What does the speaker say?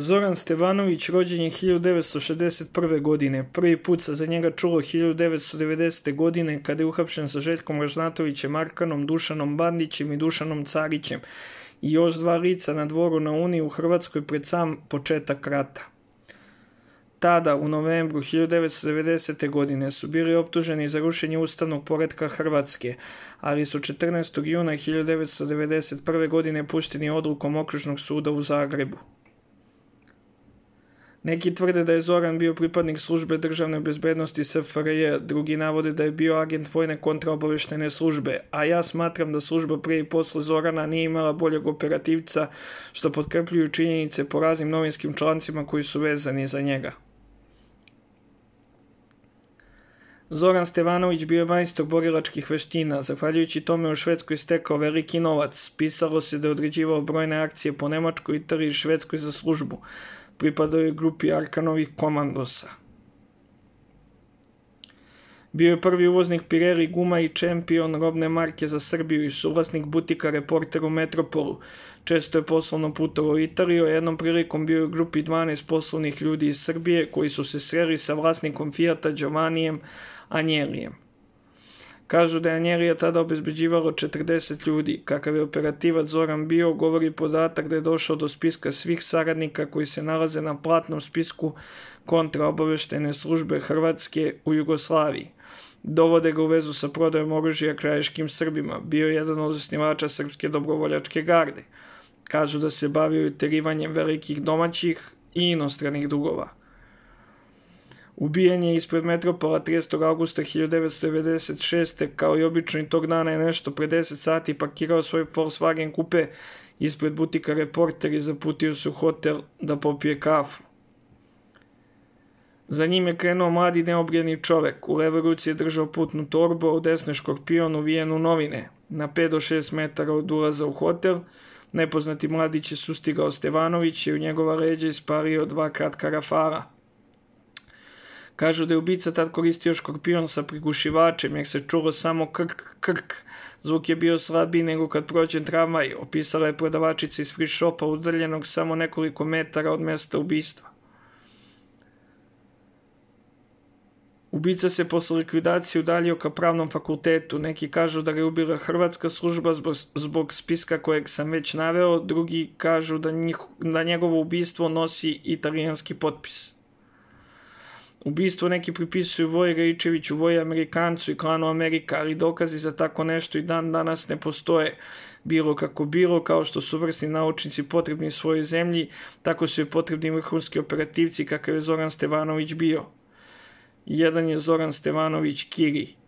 Zoran Stevanović rođen je 1961. godine. Prvi put se za njega čulo 1990. godine kada je uhapšen sa Željkom Ražnatovićem, Markanom, Dušanom Bandićem i Dušanom Carićem i još dva lica na dvoru na Uniji u Hrvatskoj pred sam početak rata. Tada, u novembru 1990. godine, su bili optuženi za rušenje ustavnog poredka Hrvatske, ali su 14. juna 1991. godine pušteni odlukom Okružnog suda u Zagrebu. Neki tvrde da je Zoran bio pripadnik službe državne bezbednosti SFRJ, drugi navode da je bio agent vojne kontraobaveštene službe, a ja smatram da služba pre i posle Zorana nije imala boljeg operativca, što potkrpljuju činjenice po raznim novinskim člancima koji su vezani za njega. Zoran Stevanović bio je majstor borilačkih veština, zahvaljujući tome u Švedskoj stekao veliki novac. Pisalo se da je određivao brojne akcije po Nemačkoj, Italiji i Švedskoj za službu pripadao je grupi Arkanovih komandosa. Bio je prvi uvoznik Pirelli guma i čempion robne marke za Srbiju i suvlasnik butika reporteru Metropolu. Često je poslovno putovao u Italiju, jednom prilikom bio je u grupi 12 poslovnih ljudi iz Srbije koji su se sreli sa vlasnikom Fijata Giovannijem Anjelijem. Kažu da je Njerija tada obezbeđivalo 40 ljudi. Kakav je operativac Zoran bio, govori podatak da je došao do spiska svih saradnika koji se nalaze na platnom spisku kontraobaveštene službe Hrvatske u Jugoslaviji. Dovode ga u vezu sa prodajom oružja krajiškim Srbima. Bio je jedan od osnivača Srpske dobrovoljačke garde. Kažu da se bavio i terivanjem velikih domaćih i inostranih dugova. Ubijen je ispred Metropola 30. augusta 1996. kao i obično i tog dana je nešto pre 10 sati pakirao svoj Volkswagen kupe ispred butika Reporter i zaputio se u hotel da popije kafu. Za njim je krenuo mladi neobrijeni čovek. U levoj ruci je držao putnu torbu, a u desnoj škorpion uvijen u novine. Na 5 do 6 metara od ulaza u hotel, nepoznati mladić je sustigao Stevanović i u njegova leđa ispario dva kratka rafara – Kažu da je ubica tad koristio škorpion sa prigušivačem jer se čulo samo krk, krk. Zvuk je bio slabiji nego kad prođe tramvaj, opisala je prodavačica iz free shopa udaljenog samo nekoliko metara od mesta ubistva. Ubica se posle likvidacije udalio ka pravnom fakultetu. Neki kažu da ga je ubila hrvatska služba zbog, zbog spiska kojeg sam već naveo, drugi kažu da, njih, da njegovo ubistvo nosi italijanski potpis. Ubistvo neki pripisuju Voje Raičeviću, Voje Amerikancu i klanu Amerika, ali dokazi za tako nešto i dan danas ne postoje. Bilo kako bilo, kao što su vrsni naučnici potrebni svojoj zemlji, tako su i potrebni vrhunski operativci kakav je Zoran Stevanović bio. Jedan je Zoran Stevanović Kiri.